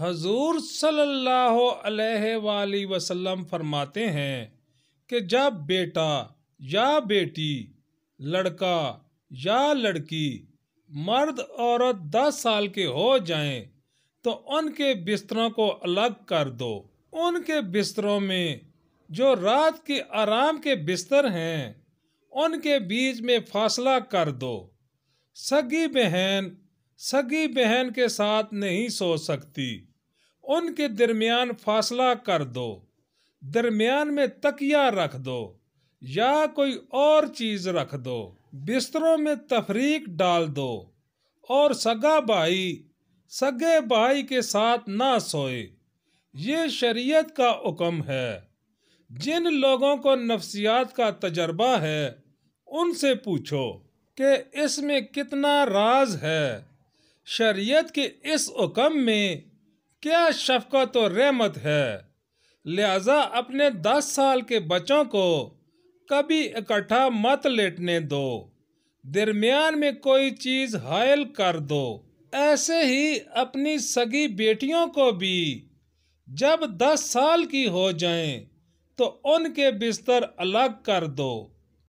हजूर सल्लल्लाहु वसलम वसल्लम फरमाते हैं कि जब बेटा या बेटी लड़का या लड़की मर्द औरत दस साल के हो जाएं तो उनके बिस्तरों को अलग कर दो उनके बिस्तरों में जो रात के आराम के बिस्तर हैं उनके बीच में फासला कर दो सगी बहन सगी बहन के साथ नहीं सो सकती उनके दरमियान फासला कर दो दरमियान में तकिया रख दो या कोई और चीज़ रख दो बिस्तरों में तफरीक डाल दो और सगा भाई सगे भाई के साथ ना सोए ये शरीयत का हुक्म है जिन लोगों को नफ्सियात का तजर्बा है उनसे पूछो कि इसमें कितना राज है शरीयत के इस हुक्म में क्या शफकत और रहमत है लिहाजा अपने दस साल के बच्चों को कभी इकट्ठा मत लेटने दो दरमियान में कोई चीज़ हायल कर दो ऐसे ही अपनी सगी बेटियों को भी जब दस साल की हो जाएं तो उनके बिस्तर अलग कर दो